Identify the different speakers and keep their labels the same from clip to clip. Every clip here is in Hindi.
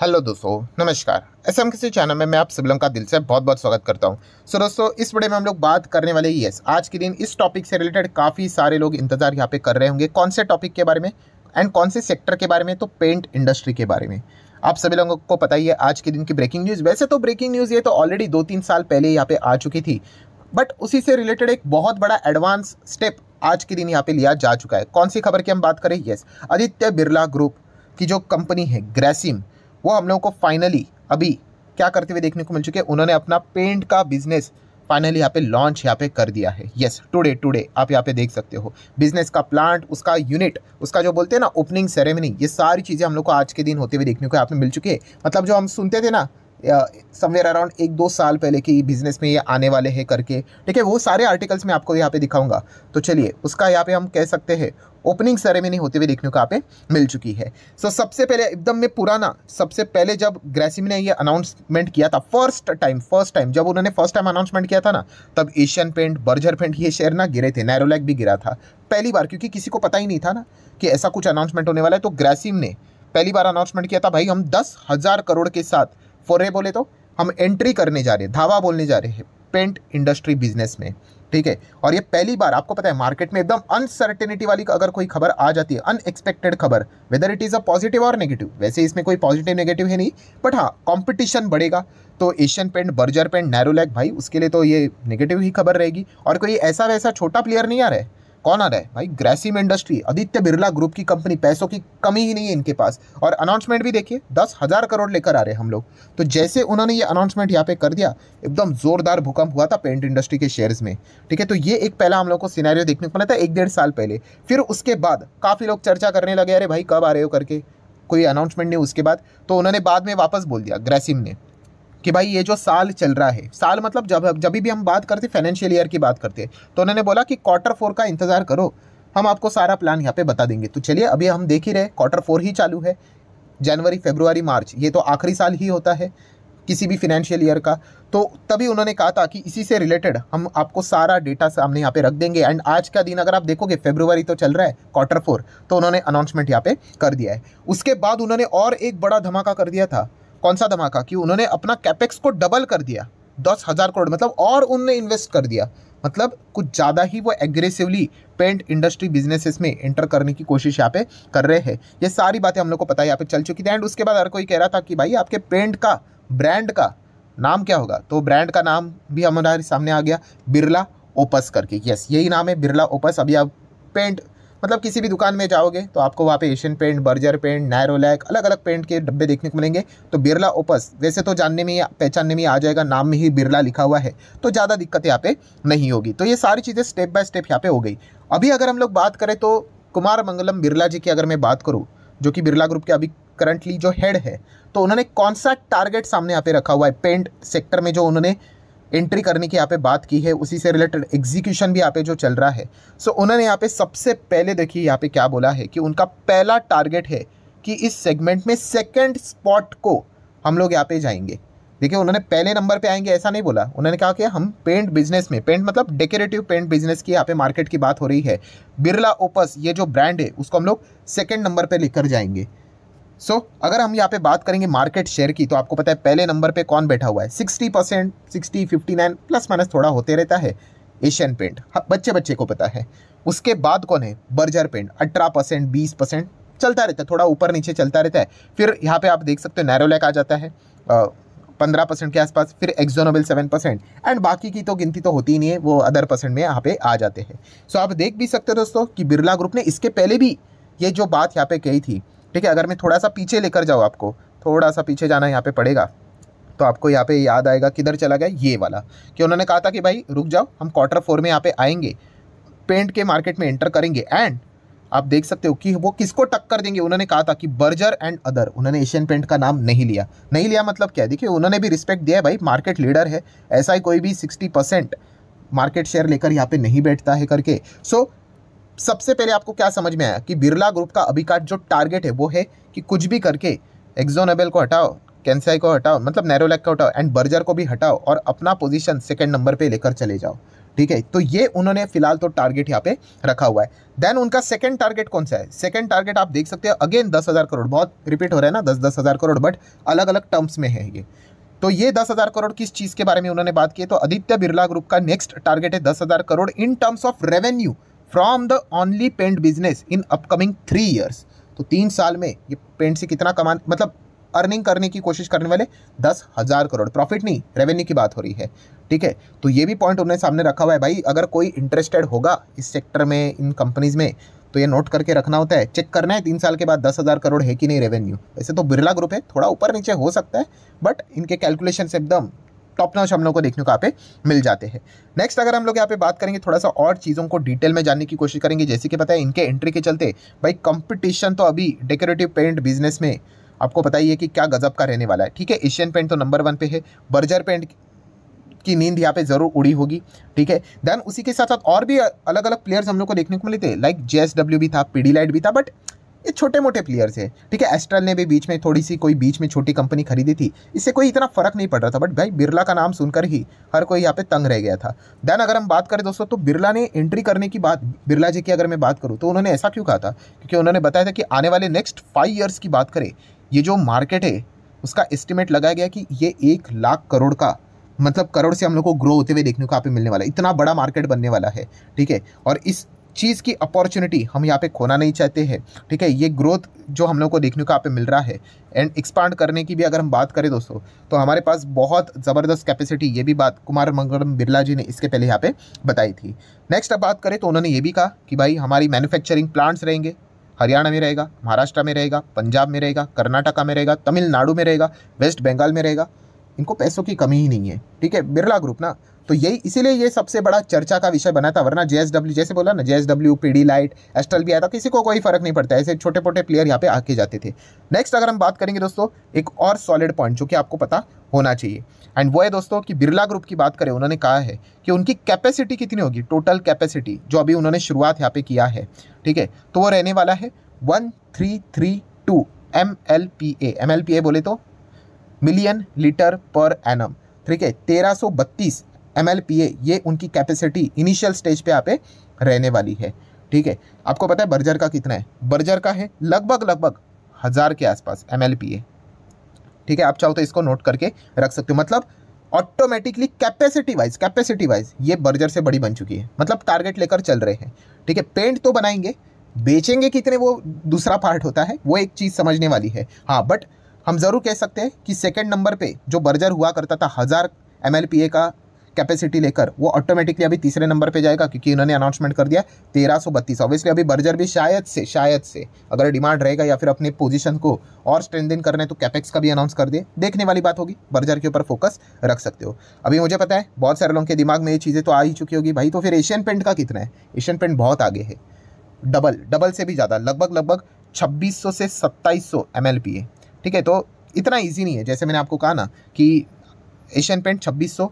Speaker 1: हेलो दोस्तों नमस्कार ऐसे हम किसी चैनल में मैं आप सिबलम का दिल से बहुत बहुत स्वागत करता हूं सो so, दोस्तों इस वीडियो में हम लोग बात करने वाले यस आज के दिन इस टॉपिक से रिलेटेड काफ़ी सारे लोग इंतजार यहाँ पे कर रहे होंगे कौन से टॉपिक के बारे में एंड कौन से सेक्टर के बारे में तो पेंट इंडस्ट्री के बारे में आप सभी लोगों को पता ही है आज के दिन की ब्रेकिंग न्यूज़ वैसे तो ब्रेकिंग न्यूज़ ये तो ऑलरेडी दो तीन साल पहले यहाँ पर आ चुकी थी बट उसी से रिलेटेड एक बहुत बड़ा एडवांस स्टेप आज के दिन यहाँ पर लिया जा चुका है कौन सी खबर की हम बात करें यस आदित्य बिरला ग्रुप की जो कंपनी है ग्रेसिम वो हम लोगों को फाइनली अभी क्या करते हुए देखने को मिल चुके हैं उन्होंने अपना पेंट का बिजनेस फाइनली यहाँ पे लॉन्च यहाँ पे कर दिया है यस टुडे टुडे आप यहाँ पे देख सकते हो बिजनेस का प्लांट उसका यूनिट उसका जो बोलते हैं ना ओपनिंग सेरेमनी ये सारी चीज़ें हम लोग को आज के दिन होते हुए देखने को यहाँ पे मिल चुकी है मतलब जो हम सुनते थे ना समवेयर अराउंड एक दो साल पहले की बिजनेस में ये आने वाले हैं करके ठीक है वो सारे आर्टिकल्स मैं आपको यहाँ पे दिखाऊंगा तो चलिए उसका यहाँ पे हम कह सकते हैं ओपनिंग सेरेमनी होते हुए देखने को यहाँ पे मिल चुकी है सो so, सबसे पहले एकदम में पुराना सबसे पहले जब ग्रेसिम ने ये अनाउंसमेंट किया था फर्स्ट टाइम फर्स्ट टाइम जब उन्होंने फर्स्ट टाइम अनाउंसमेंट किया था ना तब एशियन पेंट बर्जर पेंट ये शेयर ना गिरे थे नैरोलैक भी गिरा था पहली बार क्योंकि किसी को पता ही नहीं था ना कि ऐसा कुछ अनाउंसमेंट होने वाला है तो ग्रेसिम ने पहली बार अनाउंसमेंट किया था भाई हम दस हज़ार करोड़ के साथ फोरे बोले तो हम एंट्री करने जा रहे हैं धावा बोलने जा रहे हैं पेंट इंडस्ट्री बिजनेस में ठीक है और ये पहली बार आपको पता है मार्केट में एकदम अनसर्टेनिटी वाली अगर कोई खबर आ जाती है अनएक्सपेक्टेड खबर whether it is a positive और नेगेटिव वैसे इसमें कोई पॉजिटिव नेगेटिव है नहीं बट हाँ कंपटीशन बढ़ेगा तो Asian paint Berger paint Nerolac भाई उसके लिए तो ये नेगेटिव ही खबर रहेगी और कोई ऐसा वैसा छोटा प्लेयर नहीं आ रहा है कौन आ रहा है भाई Grasim industry Aditya Birla group की कंपनी पैसों की कमी ही नहीं है इनके पास और अनाउंसमेंट भी देखिए दस हज़ार करोड़ लेकर आ रहे हैं हम लोग तो जैसे उन्होंने ये अनाउंसमेंट यहाँ पे कर दिया एकदम जोरदार भूकंप हुआ था पेंट इंडस्ट्री के शेयर्स में ठीक है तो ये एक पहला हम लोग को सिनेरियो देखने को मिला था एक डेढ़ साल पहले फिर उसके बाद काफ़ी लोग चर्चा करने लगे अरे भाई कब आ रहे हो करके कोई अनाउंसमेंट नहीं उसके बाद तो उन्होंने बाद में वापस बोल दिया ग्रेसिम ने कि भाई ये जो साल चल रहा है साल मतलब जब जब भी हम बात करते फाइनेंशियल ईयर की बात करते हैं तो उन्होंने बोला कि क्वार्टर फोर का इंतज़ार करो हम आपको सारा प्लान यहाँ पे बता देंगे तो चलिए अभी हम देख ही रहे क्वार्टर फोर ही चालू है जनवरी फेबरुवरी मार्च ये तो आखिरी साल ही होता है किसी भी फिनेंशियल ईयर का तो तभी उन्होंने कहा था कि इसी से रिलेटेड हम आपको सारा डेटा सामने यहाँ पे रख देंगे एंड आज का दिन अगर आप देखोगे फेब्रुवरी तो चल रहा है क्वार्टर फोर तो उन्होंने अनाउंसमेंट यहाँ पे कर दिया है उसके बाद उन्होंने और एक बड़ा धमाका कर दिया था कौन सा धमाका कि उन्होंने अपना कैपेक्स को डबल कर दिया दस हज़ार करोड़ मतलब और उनने इन्वेस्ट कर दिया मतलब कुछ ज़्यादा ही वो एग्रेसिवली पेंट इंडस्ट्री बिजनेसेस में एंटर करने की कोशिश यहाँ पे कर रहे हैं ये सारी बातें हम लोग को पता है यहाँ पे चल चुकी थी एंड उसके बाद हर कोई कह रहा था कि भाई आपके पेंट का ब्रांड का नाम क्या होगा तो ब्रांड का नाम भी हमारे सामने आ गया बिरला ओपस करके यस यही नाम है बिरला ओपस अभी आप पेंट मतलब किसी भी दुकान में जाओगे तो आपको वहाँ पे Asian paint Berger paint Nerolac अलग अलग पेंट के डब्बे देखने को मिलेंगे तो बिरला ओपस वैसे तो जानने में पहचानने में आ जाएगा नाम में ही बिरला लिखा हुआ है तो ज़्यादा दिक्कत यहाँ पे नहीं होगी तो ये सारी चीज़ें स्टेप बाय स्टेप यहाँ पे हो गई अभी अगर हम लोग बात करें तो कुमार मंगलम बिरला जी की अगर मैं बात करूँ जो कि बिरला ग्रुप के अभी करंटली जो हेड है तो उन्होंने कौन सा टारगेट सामने यहाँ पे रखा हुआ है पेंट सेक्टर में जो उन्होंने एंट्री करने की यहाँ पे बात की है उसी से रिलेटेड एग्जीक्यूशन भी यहाँ पे जो चल रहा है सो so, उन्होंने यहाँ पे सबसे पहले देखिए यहाँ पे क्या बोला है कि उनका पहला टारगेट है कि इस सेगमेंट में सेकंड स्पॉट को हम लोग यहाँ पे जाएंगे देखिए उन्होंने पहले नंबर पे आएंगे ऐसा नहीं बोला उन्होंने कहा कि हम पेंट बिजनेस में पेंट मतलब डेकोरेटिव पेंट बिजनेस की यहाँ पे मार्केट की बात हो रही है बिरला ओपस ये जो ब्रांड है उसको हम लोग सेकेंड नंबर पर लेकर जाएंगे सो so, अगर हम यहाँ पे बात करेंगे मार्केट शेयर की तो आपको पता है पहले नंबर पे कौन बैठा हुआ है sixty percent sixty fifty nine plus minus थोड़ा होते रहता है एशियन पेंट हाँ, बच्चे बच्चे को पता है उसके बाद कौन है बर्जर पेंट अठारह परसेंट बीस परसेंट चलता रहता है थोड़ा ऊपर नीचे चलता रहता है फिर यहाँ पे आप देख सकते हो नैरोलैक आ जाता है पंद्रह परसेंट के आसपास फिर एक्जोनोबल सेवन परसेंट एंड बाकी की तो गिनती तो होती ही नहीं है वो अदर परसेंट में यहाँ पे आ जाते हैं सो so, आप देख भी सकते हो दोस्तों कि बिरला ग्रुप ने इसके पहले भी ये जो बात यहाँ पे कही थी ठीक है अगर मैं थोड़ा सा पीछे लेकर जाऊँ आपको थोड़ा सा पीछे जाना यहाँ पे पड़ेगा तो आपको यहाँ पे याद आएगा किधर चला गया ये वाला कि उन्होंने कहा था कि भाई रुक जाओ हम क्वार्टर फोर में यहाँ पे आएंगे पेंट के मार्केट में एंटर करेंगे एंड आप देख सकते हो कि वो किसको टक्कर देंगे उन्होंने कहा था कि बर्जर एंड अदर उन्होंने एशियन पेंट का नाम नहीं लिया नहीं लिया मतलब क्या देखिए उन्होंने भी रिस्पेक्ट दिया है भाई मार्केट लीडर है ऐसा ही कोई भी सिक्सटी परसेंट मार्केट शेयर लेकर यहाँ पे नहीं बैठता है करके सो so, सबसे पहले आपको क्या समझ में आया कि बिरला ग्रुप का अभी का जो टारगेट है वो है कि कुछ भी करके एग्जोनबेल को हटाओ कैंसाई को हटाओ मतलब नैरोलैक को हटाओ एंड बर्जर को भी हटाओ और अपना पोजीशन सेकंड नंबर पे लेकर चले जाओ ठीक है तो ये उन्होंने फिलहाल तो टारगेट यहाँ पे रखा हुआ है देन उनका सेकंड टारगेट कौन सा है सेकंड टारगेट आप देख सकते हो अगेन दस हज़ार करोड़ बहुत रिपीट हो रहा है ना दस दस हज़ार करोड़ बट अलग अलग टर्म्स में है ये तो ये दस हज़ार करोड़ किस चीज़ के बारे में उन्होंने बात की तो आदित्य बिरला ग्रुप का नेक्स्ट टारगेट है दस crore in terms of revenue from the only paint business in upcoming three years तो तीन साल में ये पेंट से कितना कमा मतलब अर्निंग करने की कोशिश करने वाले दस हज़ार करोड़ प्रॉफिट नहीं रेवेन्यू की बात हो रही है ठीक है तो ये भी पॉइंट उन्होंने सामने रखा हुआ है भाई अगर कोई इंटरेस्टेड होगा इस सेक्टर में इन कंपनीज़ में तो ये नोट करके रखना होता है चेक करना है तीन साल के बाद दस हज़ार करोड़ है कि नहीं रेवेन्यू वैसे तो बिरला ग्रुप है थोड़ा ऊपर नीचे हो सकता है बट इनके कैलकुलेशन एकदम टॉप नॉच हम लोग को देखने को यहाँ पे मिल जाते हैं नेक्स्ट अगर हम लोग यहाँ पे बात करेंगे थोड़ा सा और चीज़ों को डिटेल में जानने की कोशिश करेंगे जैसे कि पता है इनके एंट्री के चलते भाई कंपटीशन तो अभी डेकोरेटिव पेंट बिजनेस में आपको पता ही है कि क्या गजब का रहने वाला है ठीक है एशियन पेंट तो नंबर वन पे है बर्जर पेंट की नींद यहाँ पे जरूर उड़ी होगी ठीक है देन उसी के साथ साथ और भी अलग अलग प्लेयर्स हम लोग को देखने को मिले थे लाइक जे भी था पी लाइट भी था बट ये छोटे मोटे प्लेयर्स हैं ठीक है एस्ट्रल ने भी बीच में थोड़ी सी कोई बीच में छोटी कंपनी खरीदी थी इससे कोई इतना फ़र्क नहीं पड़ रहा था बट भाई बिरला का नाम सुनकर ही हर कोई यहाँ पे तंग रह गया था देन अगर हम बात करें दोस्तों तो बिरला ने एंट्री करने की बात बिरला जी की अगर मैं बात करूँ तो उन्होंने ऐसा क्यों कहा था क्योंकि उन्होंने बताया था कि आने वाले नेक्स्ट फाइव ईयर्स की बात करें ये जो मार्केट है उसका एस्टिमेट लगाया गया कि ये एक लाख करोड़ का मतलब करोड़ से हम लोग को ग्रो होते हुए देखने को यहाँ पे मिलने वाला है इतना बड़ा मार्केट बनने वाला है ठीक है और इस चीज़ की अपॉर्चुनिटी हम यहाँ पे खोना नहीं चाहते हैं ठीक है ये ग्रोथ जो हम लोग को देखने को यहाँ पे मिल रहा है एंड एक्सपांड करने की भी अगर हम बात करें दोस्तों तो हमारे पास बहुत ज़बरदस्त कैपेसिटी ये भी बात कुमार मंगलम बिरला जी ने इसके पहले यहाँ पे बताई थी नेक्स्ट अब बात करें तो उन्होंने ये भी कहा कि भाई हमारी मैन्युफैक्चरिंग प्लांट्स रहेंगे हरियाणा में रहेगा महाराष्ट्र में रहेगा पंजाब में रहेगा कर्नाटका में रहेगा तमिलनाडु में रहेगा वेस्ट बंगाल में रहेगा इनको पैसों की कमी ही नहीं है ठीक है बिरला ग्रुप ना तो यही इसीलिए ये सबसे बड़ा चर्चा का विषय बना था वरना जेएसडब्ल्यू जैसे बोला ना जेएसडब्ल्यू पीडी लाइट एस्ट्रल भी आया था किसी को कोई फर्क नहीं पड़ता ऐसे छोटे मोटे प्लेयर यहाँ पे आके जाते थे नेक्स्ट अगर हम बात करेंगे दोस्तों एक और सॉलिड पॉइंट जो कि आपको पता होना चाहिए एंड वो है दोस्तों कि बिरला ग्रुप की बात करें उन्होंने कहा है कि उनकी कैपेसिटी कितनी होगी टोटल कैपेसिटी जो अभी उन्होंने शुरुआत यहाँ पे किया है ठीक है तो वो रहने वाला है one three three two M L P A M L P A बोले तो मिलियन लीटर पर एनम ठीक है तेरह सौ बत्तीस एम ये उनकी कैपेसिटी इनिशियल स्टेज पे यहाँ पे रहने वाली है ठीक है आपको पता है बर्जर का कितना है बर्जर का है लगभग लगभग हज़ार के आसपास एम ठीक है आप चाहो तो इसको नोट करके रख सकते हो मतलब automatically capacity wise capacity wise ये बर्जर से बड़ी बन चुकी है मतलब टारगेट लेकर चल रहे हैं ठीक है पेंट तो बनाएंगे बेचेंगे कितने वो दूसरा पार्ट होता है वो एक चीज़ समझने वाली है हाँ बट हम ज़रूर कह सकते हैं कि सेकेंड नंबर पे जो बर्जर हुआ करता था हज़ार एम का कैपेसिटी लेकर वो ऑटोमेटिकली अभी तीसरे नंबर पे जाएगा क्योंकि इन्होंने अनाउंसमेंट कर दिया तेरह सौ बत्तीस ऑब्वियसली अभी बर्जर भी शायद से शायद से अगर डिमांड रहेगा या फिर अपने पोजीशन को और स्ट्रेंथन करना है तो कैपेक्स का भी अनाउंस कर दे देखने वाली बात होगी बर्जर के ऊपर फोकस रख सकते हो अभी मुझे पता है बहुत सारे लोगों के दिमाग में ये चीज़ें तो आ ही चुकी होगी भाई तो फिर एशियन पेंट का कितना है एशियन पेंट बहुत आगे है डबल डबल से भी ज़्यादा लगभग लगभग छब्बीस से सत्ताईस सौ है ठीक है तो इतना इजी नहीं है जैसे मैंने आपको कहा ना कि एशियन पेंट 2600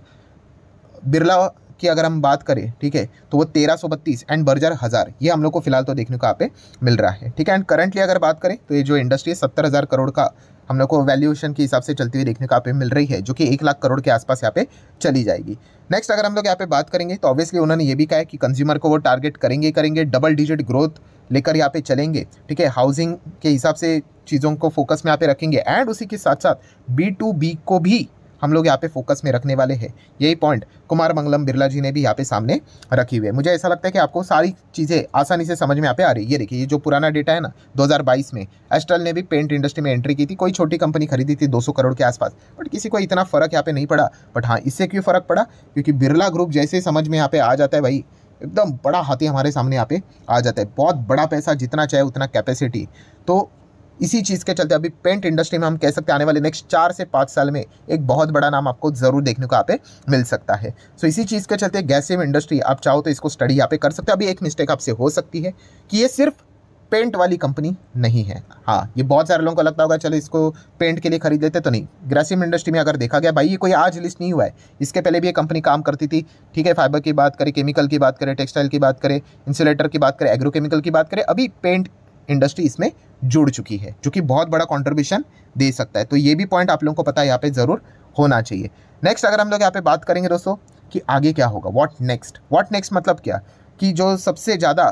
Speaker 1: बिरला की अगर हम बात करें ठीक है तो वो तेरह सौ बत्तीस एंड बर्जर हज़ार ये हम लोग को फिलहाल तो देखने को यहाँ पे मिल रहा है ठीक है एंड करंटली अगर बात करें तो ये जो इंडस्ट्री है सत्तर हज़ार करोड़ का हम लोग को वैल्यूएशन के हिसाब से चलती हुई देखने को यहाँ पे मिल रही है जो कि एक लाख करोड़ के आसपास यहाँ पे चली जाएगी नेक्स्ट अगर हम लोग यहाँ पे बात करेंगे तो ऑब्वियसली उन्होंने ये भी कहा है कि कंज्यूमर को वो टारगेट करेंगे करेंगे डबल डिजिट ग्रोथ लेकर यहाँ पे चलेंगे ठीक है हाउसिंग के हिसाब से चीज़ों को फोकस में यहाँ पे रखेंगे एंड उसी के साथ साथ बी टू बी को भी हम लोग यहाँ पे फोकस में रखने वाले हैं यही पॉइंट कुमार मंगलम बिरला जी ने भी यहाँ पे सामने रखी हुई है मुझे ऐसा लगता है कि आपको सारी चीज़ें आसानी से समझ में यहाँ पे आ रही है ये देखिए ये जो पुराना डेटा है ना 2022 में एस्ट्रल ने भी पेंट इंडस्ट्री में एंट्री की थी कोई छोटी कंपनी खरीदी थी दो करोड़ के आसपास बट किसी को इतना फ़र्क यहाँ पे नहीं पड़ा बट हाँ इससे क्यों फ़र्क पड़ा क्योंकि बिरला ग्रुप जैसे समझ में यहाँ पे आ जाता है भाई एकदम बड़ा हाथी हमारे सामने यहाँ पे आ जाता है बहुत बड़ा पैसा जितना चाहे उतना कैपेसिटी तो इसी चीज़ के चलते अभी पेंट इंडस्ट्री में हम कह सकते हैं आने वाले नेक्स्ट चार से पाँच साल में एक बहुत बड़ा नाम आपको ज़रूर देखने को यहाँ पे मिल सकता है सो so, इसी चीज़ के चलते गैसियम इंडस्ट्री आप चाहो तो इसको स्टडी यहाँ पे कर सकते हो अभी एक मिस्टेक आपसे हो सकती है कि ये सिर्फ पेंट वाली कंपनी नहीं है हाँ ये बहुत सारे लोगों को लगता होगा चलो इसको पेंट के लिए खरीद लेते तो नहीं ग्रेसिम इंडस्ट्री में अगर देखा गया भाई ये कोई आज लिस्ट नहीं हुआ है इसके पहले भी ये कंपनी काम करती थी ठीक है फाइबर की बात करें केमिकल की बात करें टेक्सटाइल की बात करें इंसुलेटर की बात करें एग्रोकेमिकल की बात करें अभी पेंट इंडस्ट्री इसमें जुड़ चुकी है जो कि बहुत बड़ा कॉन्ट्रीब्यूशन दे सकता है तो ये भी पॉइंट आप लोगों को पता है यहाँ पे ज़रूर होना चाहिए नेक्स्ट अगर हम लोग यहाँ पे बात करेंगे दोस्तों कि आगे क्या होगा व्हाट नेक्स्ट वॉट नेक्स्ट मतलब क्या कि जो सबसे ज़्यादा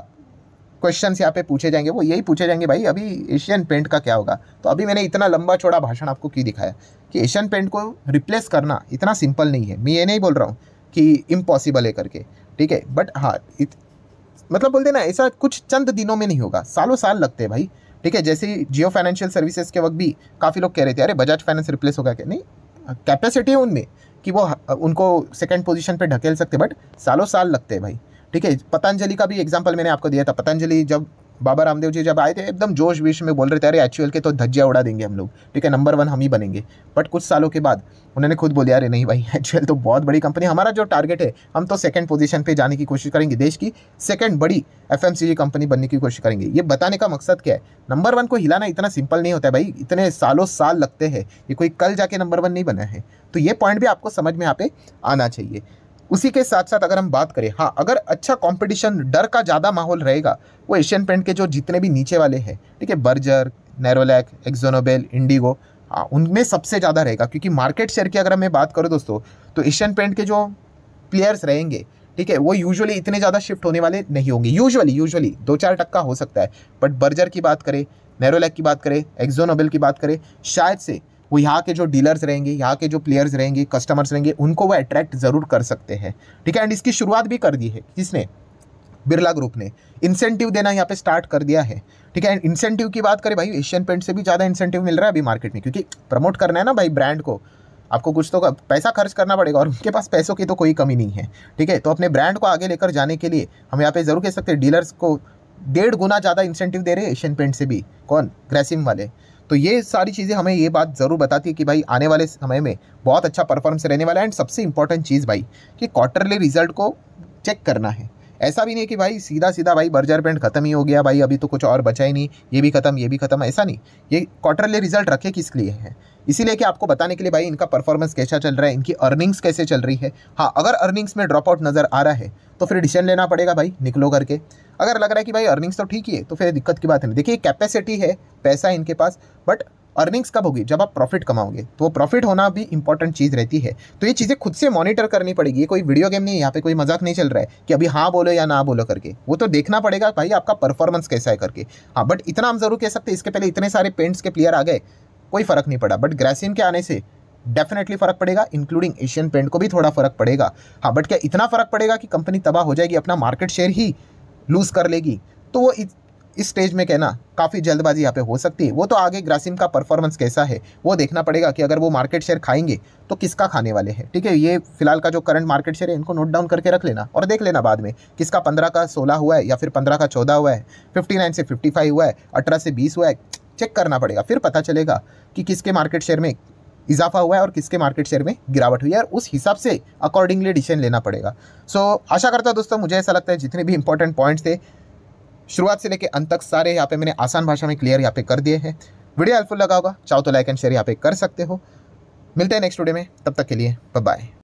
Speaker 1: क्वेश्चन यहाँ पे पूछे जाएंगे वो यही पूछे जाएंगे भाई अभी एशियन पेंट का क्या होगा तो अभी मैंने इतना लंबा चौड़ा भाषण आपको क्यों दिखाया कि एशियन पेंट को रिप्लेस करना इतना सिंपल नहीं है मैं ये नहीं बोल रहा हूँ कि इम्पॉसिबल है करके ठीक है बट हाँ मतलब बोल देना ऐसा कुछ चंद दिनों में नहीं होगा सालों साल लगते हैं भाई ठीक है जैसे जियो फाइनेंशियल सर्विसेज के वक्त भी काफ़ी लोग कह रहे थे अरे बजाज फाइनेंस रिप्लेस होगा क्या नहीं कैपेसिटी है उनमें कि वो उनको सेकंड पोजीशन पे ढकेल सकते बट सालों साल लगते हैं भाई ठीक है पतंजलि का भी एग्जाम्पल मैंने आपको दिया था पतंजलि जब बाबा रामदेव जी जब आए थे एकदम जोश विश में बोल रहे थे अरे एच के तो धज्जिया उड़ा देंगे हम लोग ठीक है नंबर वन हम ही बनेंगे बट कुछ सालों के बाद उन्होंने खुद बोलिया अरे नहीं भाई एच तो बहुत बड़ी कंपनी हमारा जो टारगेट है हम तो सेकेंड पोजीशन पर जाने की कोशिश करेंगे देश की सेकेंड बड़ी एफ कंपनी बनने की कोशिश करेंगे ये बताने का मकसद क्या है नंबर वन को हिलाना इतना सिंपल नहीं होता है भाई इतने सालों साल लगते हैं ये कोई कल जाके नंबर वन नहीं बना है तो ये पॉइंट भी आपको समझ में यहाँ पे आना चाहिए उसी के साथ साथ अगर हम बात करें हाँ अगर अच्छा कंपटीशन डर का ज़्यादा माहौल रहेगा वो एशियन पेंट के जो जितने भी नीचे वाले हैं ठीक है बर्जर नैरोलैक एक्जोनोबेल इंडिगो हाँ उनमें सबसे ज़्यादा रहेगा क्योंकि मार्केट शेयर की अगर मैं बात करूँ दोस्तों तो एशियन पेंट के जो प्लेयर्स रहेंगे ठीक है वो यूजुअली इतने ज़्यादा शिफ्ट होने वाले नहीं होंगे यूजुअली यूजुअली दो चार टक्का हो सकता है बट बर्जर की बात करें नैरोलैक की बात करें एक्जोनोबेल की बात करें शायद से वो यहाँ के जो डीलर्स रहेंगे यहाँ के जो प्लेयर्स रहेंगे कस्टमर्स रहेंगे उनको वो अट्रैक्ट ज़रूर कर सकते हैं ठीक है एंड इसकी शुरुआत भी कर दी है किसने बिरला ग्रुप ने इंसेंटिव देना यहाँ पे स्टार्ट कर दिया है ठीक है एंड इंसेंटिव की बात करें भाई एशियन पेंट से भी ज़्यादा इंसेंटिव मिल रहा है अभी मार्केट में क्योंकि प्रमोट करना है ना भाई ब्रांड को आपको कुछ तो पैसा खर्च करना पड़ेगा और उनके पास पैसों की तो कोई कमी नहीं है ठीक है तो अपने ब्रांड को आगे लेकर जाने के लिए हम यहाँ पे ज़रूर कह सकते हैं डीलर्स को डेढ़ गुना ज़्यादा इंसेंटिव दे रहे हैं एशियन पेंट से भी कौन ग्रेसिम वाले तो ये सारी चीज़ें हमें ये बात ज़रूर बताती है कि भाई आने वाले समय में बहुत अच्छा परफॉर्मेंस रहने वाला है एंड सबसे इंपॉर्टेंट चीज़ भाई कि क्वार्टरली रिजल्ट को चेक करना है ऐसा भी नहीं कि भाई सीधा सीधा भाई बर्जर पेंट खत्म ही हो गया भाई अभी तो कुछ और बचा ही नहीं ये भी खत्म ये भी खत्म ऐसा नहीं ये क्वार्टरली रिजल्ट रखे किस लिए है इसीलिए कि आपको बताने के लिए भाई इनका परफॉर्मेंस कैसा चल रहा है इनकी अर्निंग्स कैसे चल रही है हाँ अगर अर्निंग्स में ड्रॉप आउट नज़र आ रहा है तो फिर डिसीजन लेना पड़ेगा भाई निकलो करके अगर लग रहा है कि भाई अर्निंग्स तो ठीक ही है तो फिर दिक्कत की बात है देखिए कैपेसिटी है पैसा है इनके पास बट अर्निंग्स कब होगी जब आप प्रॉफिट कमाओगे तो वो प्रॉफिट होना भी इंपॉर्टेंट चीज़ रहती है तो ये चीज़ें खुद से मॉनिटर करनी पड़ेगी ये कोई वीडियो गेम नहीं है यहाँ पे कोई मजाक नहीं चल रहा है कि अभी हाँ बोलो या ना बोलो करके वो तो देखना पड़ेगा भाई आपका परफॉर्मेंस कैसा है करके हाँ बट इतना हम जरूर कह सकते हैं इसके पहले इतने सारे पेंट्स के प्लेयर आ गए कोई फ़र्क नहीं पड़ा बट ग्रेसिम के आने से डेफिनेटली फ़र्क पड़ेगा इंक्लूडिंग एशियन पेंट को भी थोड़ा फ़र्क पड़ेगा हाँ बट क्या इतना फ़र्क पड़ेगा कि कंपनी तबाह हो जाएगी अपना मार्केट शेयर ही लूज़ कर लेगी तो वो इस स्टेज में कहना काफ़ी जल्दबाजी यहाँ पे हो सकती है वो तो आगे ग्रासिम का परफॉर्मेंस कैसा है वो देखना पड़ेगा कि अगर वो मार्केट शेयर खाएंगे तो किसका खाने वाले हैं ठीक है ये फिलहाल का जो करंट मार्केट शेयर है इनको नोट डाउन करके रख लेना और देख लेना बाद में किसका पंद्रह का सोलह हुआ है या फिर पंद्रह का चौदह हुआ है फिफ्टी नाइन से फिफ्टी फाइव हुआ है अठारह से बीस हुआ है चेक करना पड़ेगा फिर पता चलेगा कि किसके मार्केट शेयर में इजाफा हुआ है और किसके मार्केट शेयर में गिरावट हुई है और उस हिसाब से अकॉर्डिंगली डिसीजन लेना पड़ेगा सो so, आशा करता हूँ दोस्तों मुझे ऐसा लगता है जितने भी इंपॉर्टेंट पॉइंट्स थे शुरुआत से लेकर अंत तक सारे यहाँ पे मैंने आसान भाषा में क्लियर यहाँ पे कर दिए हैं वीडियो हेल्पफुल लगा होगा चाहो तो लाइक एंड शेयर यहाँ पे कर सकते हो मिलते हैं नेक्स्ट वीडियो में तब तक के लिए बाय